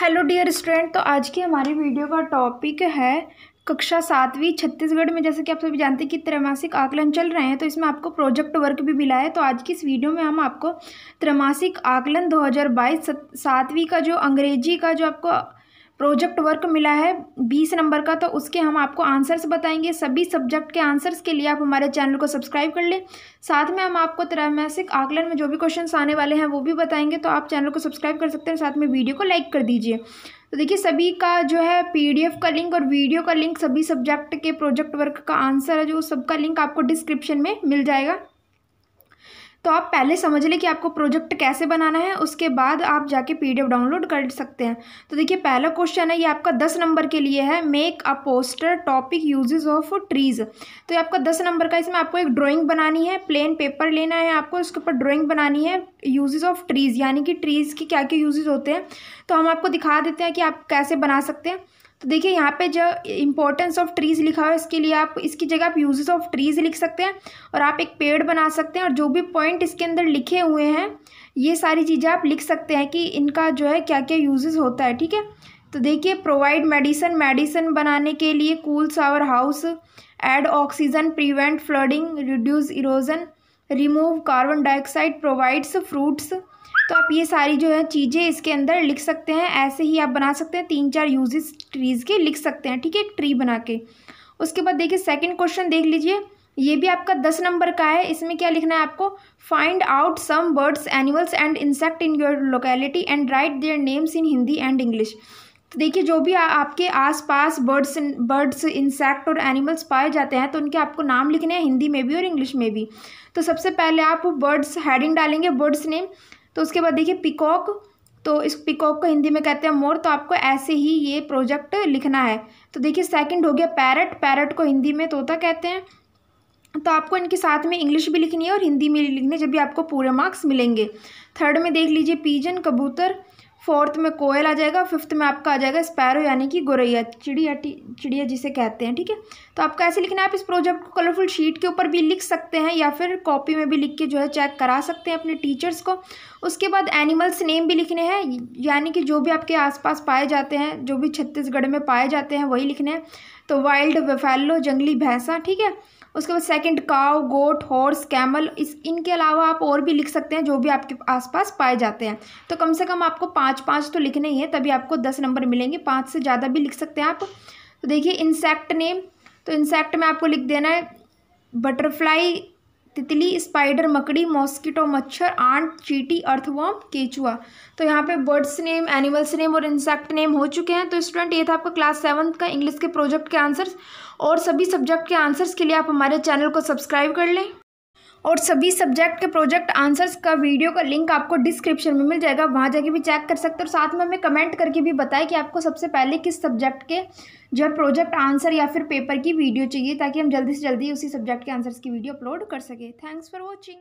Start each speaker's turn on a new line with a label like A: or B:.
A: hello dear student तो आज की हमारी वीडियो का टॉपिक है कक्षा सातवीं छत्तीसगढ़ में जैसे कि आप सभी जानते हैं कि त्रैमासिक आकलन चल रहे हैं तो इसमें आपको प्रोजेक्ट वर्क भी मिला है तो आज की इस वीडियो में हम आपको त्रैमासिक आकलन 2022 सातवीं का जो अंग्रेजी का जो आपको प्रोजेक्ट वर्क मिला है बीस नंबर का तो उसके हम आपको आंसर्स बताएंगे सभी सब्जेक्ट के आंसर्स के लिए आप हमारे चैनल को सब्सक्राइब कर लें साथ में हम आपको त्रैमासिक आकलन में जो भी क्वेश्चंस आने वाले हैं वो भी बताएंगे तो आप चैनल को सब्सक्राइब कर सकते हैं साथ में वीडियो को लाइक कर दीजिए तो देखिए सभी का जो है पी का लिंक और वीडियो का लिंक सभी सब्जेक्ट के प्रोजेक्ट वर्क का आंसर है जो सबका लिंक आपको डिस्क्रिप्शन में मिल जाएगा तो आप पहले समझ लें कि आपको प्रोजेक्ट कैसे बनाना है उसके बाद आप जाके पीडीएफ डाउनलोड कर सकते हैं तो देखिए पहला क्वेश्चन है ये आपका दस नंबर के लिए है make a poster topic uses of trees तो ये आपका दस नंबर का इसमें आपको एक ड्राइंग बनानी है प्लेन पेपर लेना है आपको उसके ऊपर ड्राइंग बनानी है यूजेज़ ऑफ ट्रीज़ यानी कि ट्रीज़ के क्या क्या यूजेज़ होते हैं तो हम आपको दिखा देते हैं कि आप कैसे बना सकते हैं तो देखिए यहाँ पे जो इंपॉर्टेंस ऑफ ट्रीज़ लिखा है इसके लिए आप इसकी जगह आप यूजेस ऑफ ट्रीज़ लिख सकते हैं और आप एक पेड़ बना सकते हैं और जो भी पॉइंट इसके अंदर लिखे हुए हैं ये सारी चीज़ें आप लिख सकते हैं कि इनका जो है क्या क्या यूजेस होता है ठीक है तो देखिए प्रोवाइड मेडिसन मेडिसन बनाने के लिए cools our house add oxygen prevent flooding reduce erosion remove carbon dioxide provides fruits तो आप ये सारी जो है चीज़ें इसके अंदर लिख सकते हैं ऐसे ही आप बना सकते हैं तीन चार यूजेस ट्रीज़ के लिख सकते हैं ठीक है एक ट्री बना के उसके बाद देखिए सेकंड क्वेश्चन देख लीजिए ये भी आपका दस नंबर का है इसमें क्या लिखना है आपको find out some birds animals and insect in your locality and write their names in Hindi and English तो देखिए जो भी आ, आपके आसपास बर्ड्स बर्ड्स इंसेक्ट और एनिमल्स पाए जाते हैं तो उनके आपको नाम लिखने हैं हिंदी में भी और इंग्लिश में भी तो सबसे पहले आप बर्ड्स हेडिंग डालेंगे बर्ड्स नेम तो उसके बाद देखिए पिकॉक तो इस पिकॉक को हिंदी में कहते हैं मोर तो आपको ऐसे ही ये प्रोजेक्ट लिखना है तो देखिए सेकंड हो गया पैरट पैरट को हिंदी में तोता कहते हैं तो आपको इनके साथ में इंग्लिश भी लिखनी है और हिंदी में लिखनी है जब भी आपको पूरे मार्क्स मिलेंगे थर्ड में देख लीजिए पीजन कबूतर फोर्थ में कोयल आ जाएगा फिफ्थ में आपका आ जाएगा स्पैरो यानी कि गोरैया चिड़िया चिड़िया जिसे कहते हैं ठीक है तो आपको कैसे लिखना है आप इस प्रोजेक्ट को कलरफुल शीट के ऊपर भी लिख सकते हैं या फिर कॉपी में भी लिख के जो है चेक करा सकते हैं अपने टीचर्स को उसके बाद एनिमल्स नेम भी लिखने हैं यानी कि जो भी आपके आसपास पाए जाते हैं जो भी छत्तीसगढ़ में पाए जाते हैं वही लिखने हैं तो वाइल्ड वेफेलो जंगली भैंसा ठीक है उसके बाद सेकंड काव गोट हॉर्स कैमल इस इनके अलावा आप और भी लिख सकते हैं जो भी आपके आसपास पाए जाते हैं तो कम से कम आपको पाँच पाँच तो लिखने ही है तभी आपको दस नंबर मिलेंगे पाँच से ज़्यादा भी लिख सकते हैं आप तो देखिए इंसेक्ट नेम तो इंसेक्ट में आपको लिख देना है बटरफ्लाई तितली स्पाइडर मकड़ी मॉस्किटो मच्छर आंट चीटी अर्थवॉम केचुआ तो यहाँ पे बर्ड्स नेम एनिमल्स नेम और इंसेक्ट नेम हो चुके हैं तो स्टूडेंट ये था आपका क्लास सेवन्थ का इंग्लिश के प्रोजेक्ट के आंसर्स और सभी सब्जेक्ट के आंसर्स के लिए आप हमारे चैनल को सब्सक्राइब कर लें और सभी सब्जेक्ट के प्रोजेक्ट आंसर्स का वीडियो का लिंक आपको डिस्क्रिप्शन में मिल जाएगा वहाँ जाके भी चेक कर सकते हो और साथ में हमें कमेंट करके भी बताएं कि आपको सबसे पहले किस सब्जेक्ट के जो है प्रोजेक्ट आंसर या फिर पेपर की वीडियो चाहिए ताकि हम जल्दी से जल्दी उसी सब्जेक्ट के आंसर्स की वीडियो अपलोड कर सकें थैंक्स फॉर वॉचिंग